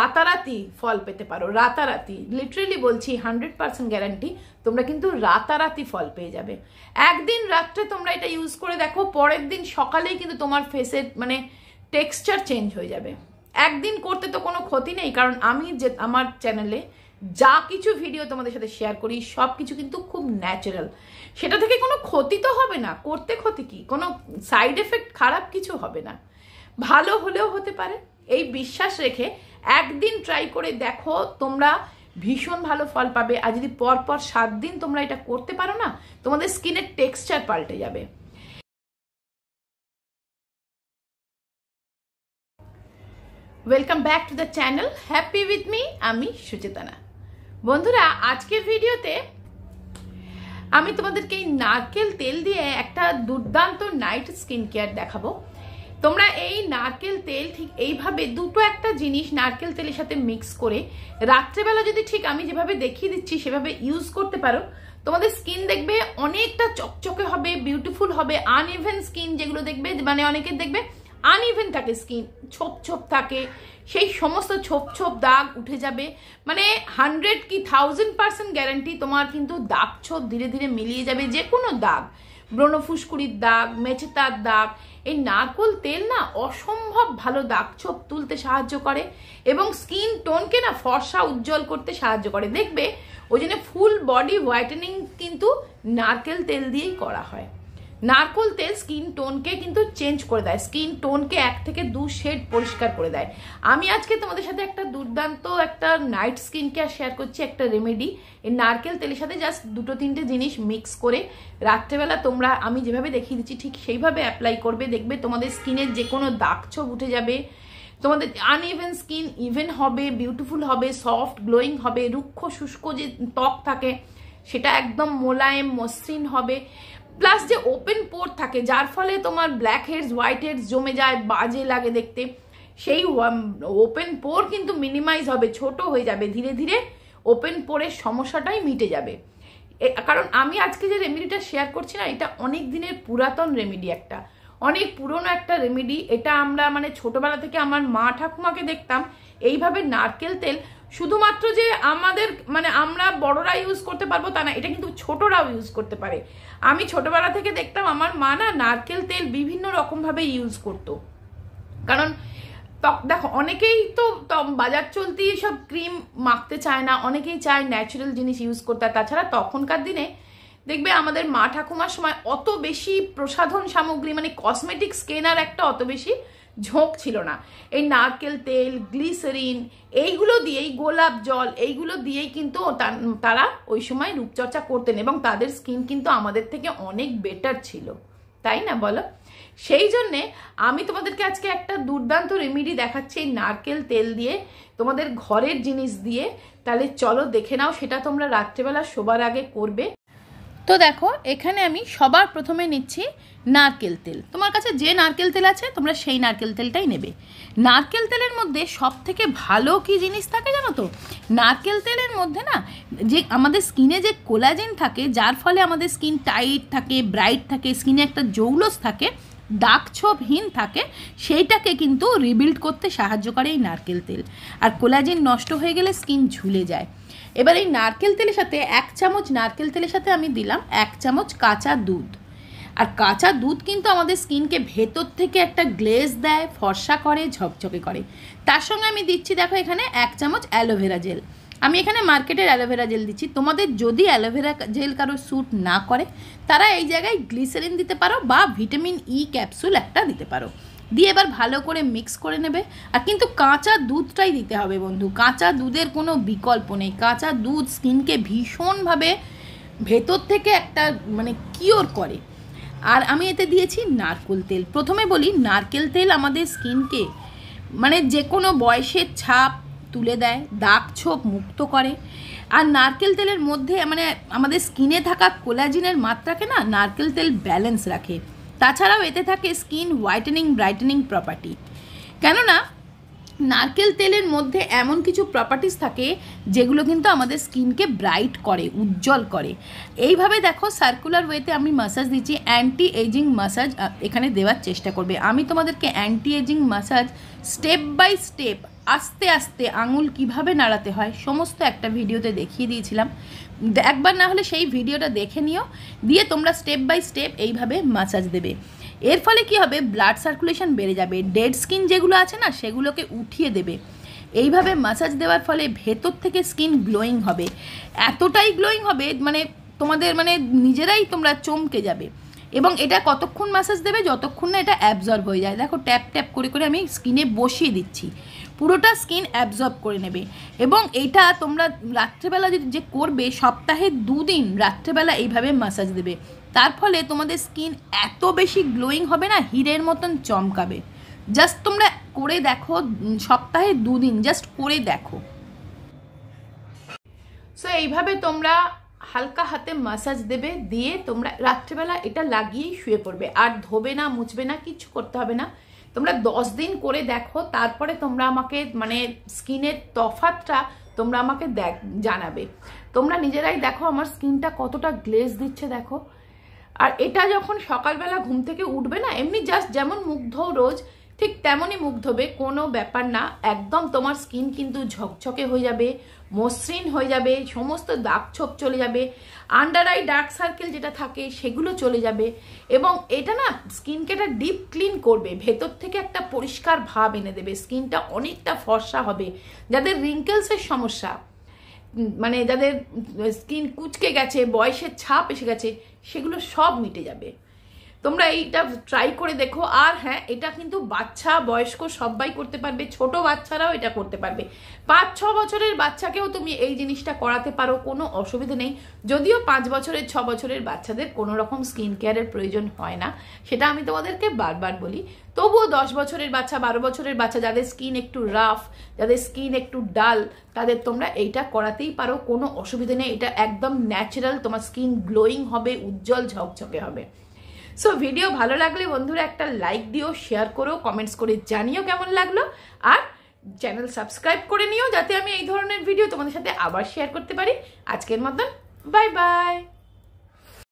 রাতারাতি ফল পেতে পারো রাতারাতি লিটারেলি বলছি হান্ড্রেড পার্সেন্ট গ্যারান্টি তোমরা কিন্তু রাতারাতি ফল পেয়ে যাবে একদিন রাত্রে তোমরা এটা ইউজ করে দেখো পরের দিন সকালেই কিন্তু তোমার ফেসের মানে টেক্সচার চেঞ্জ হয়ে যাবে একদিন করতে তো কোনো ক্ষতি নেই কারণ আমি যে আমার চ্যানেলে যা কিছু ভিডিও তোমাদের সাথে শেয়ার করি সব কিছু কিন্তু খুব ন্যাচারাল সেটা থেকে কোনো ক্ষতি তো হবে না করতে ক্ষতি কি কোনো সাইড এফেক্ট খারাপ কিছু হবে না ভালো হলেও হতে পারে এই বিশ্বাস রেখে একদিন ট্রাই করে দেখো তোমরা ভীষণ ভালো ফল পাবে আর যদি পরপর সাত দিন তোমরা এটা করতে পারো না তোমাদের স্কিনের টেক্সচার পাল্টে যাবে welcome back to the channel happy with me আমি সুচেতনা বন্ধুরা আজকের ভিডিওতে আমি তোমাদেরকে এই নারকেল তেল দিয়ে একটা দুর্দান্ত নাইট স্কিন কেয়ার দেখাবো তোমরা এই নারকেল তেল ঠিক এইভাবে দুটো একটা জিনিস নারকেল তেলের সাথে মিক্স করে রাত্রেবেলা যদি ঠিক আমি যেভাবে দেখিয়ে দিচ্ছি সেভাবে ইউজ করতে পারো তোমাদের স্কিন দেখবে অনেকটা চকচকে হবে বিউটিফুল হবে আনইভেন স্কিন যেগুলো দেখবে মানে অনেকের দেখবে আনইভেন থাকে স্কিন ছোপ ছোপ থাকে সেই সমস্ত ছোপ ছোপ দাগ উঠে যাবে মানে হান্ড্রেড কি থাউজেন্ড পার্সেন্ট গ্যারান্টি তোমার কিন্তু দাগ ছোপ ধীরে ধীরে মিলিয়ে যাবে যে কোনো দাগ ব্রণফুসকুড়ির দাগ মেচেতার দাগ এই নারকোল তেল না অসম্ভব ভালো দাগ ছোপ তুলতে সাহায্য করে এবং স্কিন টোনকে না ফর্সা উজ্জ্বল করতে সাহায্য করে দেখবে ওই জন্য ফুল বডি হোয়াইটেনিং কিন্তু নারকেল তেল দিয়েই করা হয় নারকোল তেল স্কিন টোনকে কিন্তু চেঞ্জ করে দেয় স্কিন টোনকে এক থেকে দু শেড পরিষ্কার করে দেয় আমি আজকে তোমাদের সাথে একটা দুর্দান্ত একটা নাইট স্কিন কেয়ার শেয়ার করছি একটা রেমেডি এই নারকেল তেলের সাথে জাস্ট দুটো তিনটে জিনিস মিক্স করে রাত্রেবেলা তোমরা আমি যেভাবে দেখিয়ে দিচ্ছি ঠিক সেইভাবে অ্যাপ্লাই করবে দেখবে তোমাদের স্কিনের যে কোনো দাগ ছোপ উঠে যাবে তোমাদের আনইভেন স্কিন ইভেন হবে বিউটিফুল হবে সফট গ্লোয়িং হবে রুক্ষ শুষ্ক যে ত্বক থাকে সেটা একদম মোলায়েম মসৃণ হবে প্লাস যে ওপেন পোর থাকে যার ফলে তোমার ব্ল্যাক হেডস হোয়াইট হেডস জমে যায় বাজে লাগে দেখতে সেই ওপেন পোর কিন্তু মিনিমাইজ হবে ছোট হয়ে যাবে ধীরে ধীরে ওপেন পোরের সমস্যাটাই মিটে যাবে কারণ আমি আজকে যে রেমেডিটা শেয়ার করছি না এটা অনেক দিনের পুরাতন রেমেডি একটা অনেক পুরনো একটা রেমেডি এটা আমরা মানে ছোটবেলা থেকে আমার মা ঠাকুমাকে দেখতাম এইভাবে নারকেল তেল শুধুমাত্র যে আমাদের মানে আমরা বড়রা ইউজ করতে পারবো তা না এটা কিন্তু ছোটরাও ইউজ করতে পারে আমি ছোটবেলা থেকে দেখতাম আমার মা না নারকেল তেল বিভিন্ন রকমভাবে ইউজ করতো কারণ দেখো অনেকেই তো বাজার চলতি সব ক্রিম মাখতে চায় না অনেকেই চায় ন্যাচারাল জিনিস ইউজ করতে তাছাড়া তখনকার দিনে দেখবে আমাদের মা ঠাকুমার সময় অত বেশি প্রসাধন সামগ্রী মানে কসমেটিক স্কেনার একটা অত বেশি ঝোঁক ছিল না এই নারকেল তেল গ্লিসারিন এইগুলো দিয়েই গোলাপ জল এইগুলো দিয়েই কিন্তু তারা ওই সময় রূপচর্চা করতেন এবং তাদের স্কিন কিন্তু আমাদের থেকে অনেক বেটার ছিল তাই না বলো সেই জন্যে আমি তোমাদেরকে আজকে একটা দুর্দান্ত রেমিডি দেখাচ্ছি এই নারকেল তেল দিয়ে তোমাদের ঘরের জিনিস দিয়ে তাহলে চলো দেখে নাও সেটা তোমরা রাত্রেবেলা শোবার আগে করবে তো দেখো এখানে আমি সবার প্রথমে নিচ্ছি নারকেল তেল তোমার কাছে যে নারকেল তেল আছে তোমরা সেই নারকেল তেলটাই নেবে নারকেল তেলের মধ্যে সব থেকে ভালো কি জিনিস থাকে জানো তো নারকেল তেলের মধ্যে না যে আমাদের স্কিনে যে কোলাজেন থাকে যার ফলে আমাদের স্কিন টাইট থাকে ব্রাইট থাকে স্কিনে একটা জৌলস থাকে দাগছোপহীন থাকে সেইটাকে কিন্তু রিবিল্ড করতে সাহায্য করে এই নারকেল তেল আর কোলাজিন নষ্ট হয়ে গেলে স্কিন ঝুলে যায় এবার এই নারকেল তেলের সাথে এক চামচ নারকেল তেলের সাথে আমি দিলাম এক চামচ কাঁচা দুধ আর কাঁচা দুধ কিন্তু আমাদের স্কিনকে ভেতর থেকে একটা গ্লেজ দেয় ফর্সা করে ঝকঝকে করে তার সঙ্গে আমি দিচ্ছি দেখো এখানে এক চামচ অ্যালোভেরা জেল আমি এখানে মার্কেটের অ্যালোভেরা জেল দিচ্ছি তোমাদের যদি অ্যালোভেরা জেল কারো স্যুট না করে তারা এই জায়গায় গ্লিসারিন দিতে পারো বা ভিটামিন ই ক্যাপসুল একটা দিতে পারো দিয়ে এবার ভালো করে মিক্স করে নেবে আর কিন্তু কাঁচা দুধটাই দিতে হবে বন্ধু কাঁচা দুধের কোনো বিকল্প নেই কাঁচা দুধ স্কিনকে ভীষণভাবে ভেতর থেকে একটা মানে কিওর করে আর আমি এতে দিয়েছি নারকেল তেল প্রথমে বলি নারকেল তেল আমাদের স্কিনকে মানে যে কোনো বয়সের ছাপ তুলে দেয় দাগ ছোপ মুক্ত করে আর নারকেল তেলের মধ্যে মানে আমাদের স্কিনে থাকা কোলাজিনের মাত্রাকে না নারকেল তেল ব্যালেন্স রাখে তাছাড়াও এতে থাকে স্কিন হোয়াইটেনিং ব্রাইটেনিং প্রপার্টি কেননা নারকেল তেলের মধ্যে এমন কিছু প্রপার্টিস থাকে যেগুলো কিন্তু আমাদের স্কিনকে ব্রাইট করে উজ্জ্বল করে এইভাবে দেখো সার্কুলার ওয়েতে আমি মাসাজ দিচ্ছি অ্যান্টি এজিং মাসাজ এখানে দেওয়ার চেষ্টা করবে আমি তোমাদেরকে anti aging massage step by step আস্তে আস্তে আঙুল কিভাবে নাড়াতে হয় সমস্ত একটা ভিডিওতে দেখিয়ে দিয়েছিলাম একবার না হলে সেই ভিডিওটা দেখে নিও দিয়ে তোমরা স্টেপ বাই স্টেপ এইভাবে মাসাজ দেবে এর ফলে কি হবে ব্লাড সার্কুলেশন বেড়ে যাবে ডেড স্কিন যেগুলো আছে না সেগুলোকে উঠিয়ে দেবে এইভাবে মাসাজ দেওয়ার ফলে ভেতর থেকে স্কিন গ্লোয়িং হবে এতটাই গ্লোয়িং হবে মানে তোমাদের মানে নিজেরাই তোমরা চমকে যাবে এবং এটা কতক্ষণ মাসাজ দেবে যতক্ষণ না এটা অ্যাবজর্ব হয়ে যায় দেখো ট্যাপ ট্যাপ করে করে আমি স্কিনে বসিয়ে দিচ্ছি পুরোটা স্কিন অ্যাবজর্ব করে নেবে এবং এটা তোমরা রাত্রেবেলা যদি যে করবে সপ্তাহে দুদিন রাত্রেবেলা এইভাবে মাসাজ দেবে তার ফলে তোমাদের স্কিন এত বেশি গ্লোয়িং হবে না হিরের মতন চমকাবে জাস্ট তোমরা করে দেখো সপ্তাহে দুদিন জাস্ট করে দেখো সো এইভাবে তোমরা হালকা হাতে মাসাজ দেবে দিয়ে তোমরা রাত্রেবেলা এটা লাগিয়েই শুয়ে পড়বে আর ধোবে না মুছবে না কিছু করতে হবে না তোমরা দশ দিন করে দেখো তারপরে তোমরা আমাকে মানে স্কিনের তফাতটা তোমরা আমাকে দেখ জানাবে তোমরা নিজেরাই দেখো আমার স্কিনটা কতটা গ্লেজ দিচ্ছে দেখো আর এটা যখন সকালবেলা ঘুম থেকে উঠবে না এমনি জাস্ট যেমন মুগ্ধ রোজ ঠিক তেমনই মুখ ধোবে কোনো ব্যাপার না একদম তোমার স্কিন কিন্তু ঝকঝকে হয়ে যাবে মসৃণ হয়ে যাবে সমস্ত দাগ ছোপ চলে যাবে আন্ডার আই ডার্ক সার্কেল যেটা থাকে সেগুলো চলে যাবে এবং এটা না স্কিনকে একটা ডিপ ক্লিন করবে ভেতর থেকে একটা পরিষ্কার ভাব এনে দেবে স্কিনটা অনেকটা ফর্সা হবে যাদের রিঙ্কেলসের সমস্যা মানে যাদের স্কিন কুচকে গেছে বয়সের ছাপ এসে গেছে সেগুলো সব মিটে যাবে তোমরা এইটা ট্রাই করে দেখো আর হ্যাঁ এটা কিন্তু বাচ্চা বয়স্ক সবাই করতে পারবে ছোট বাচ্চারাও এটা করতে পারবে পাঁচ ছ বছরের বাচ্চাকেও তুমি এই জিনিসটা করাতে পারো কোনো অসুবিধে নেই যদিও পাঁচ বছরের ছ বছরের বাচ্চাদের কোনো রকম স্কিন কেয়ারের প্রয়োজন হয় না সেটা আমি তোমাদেরকে বারবার বলি তবুও দশ বছরের বাচ্চা বারো বছরের বাচ্চা যাদের স্কিন একটু রাফ যাদের স্কিন একটু ডাল তাদের তোমরা এইটা করাতেই পারো কোনো অসুবিধে নেই এটা একদম ন্যাচারাল তোমার স্কিন গ্লোয়িং হবে উজ্জ্বল ঝকঝকে হবে সো ভিডিও ভালো লাগলে বন্ধুরা একটা লাইক দিও শেয়ার করো কমেন্টস করে জানিও কেমন লাগলো আর চ্যানেল সাবস্ক্রাইব করে নিও যাতে আমি এই ধরনের ভিডিও তোমাদের সাথে আবার শেয়ার করতে পারি আজকের মতন বাই বাই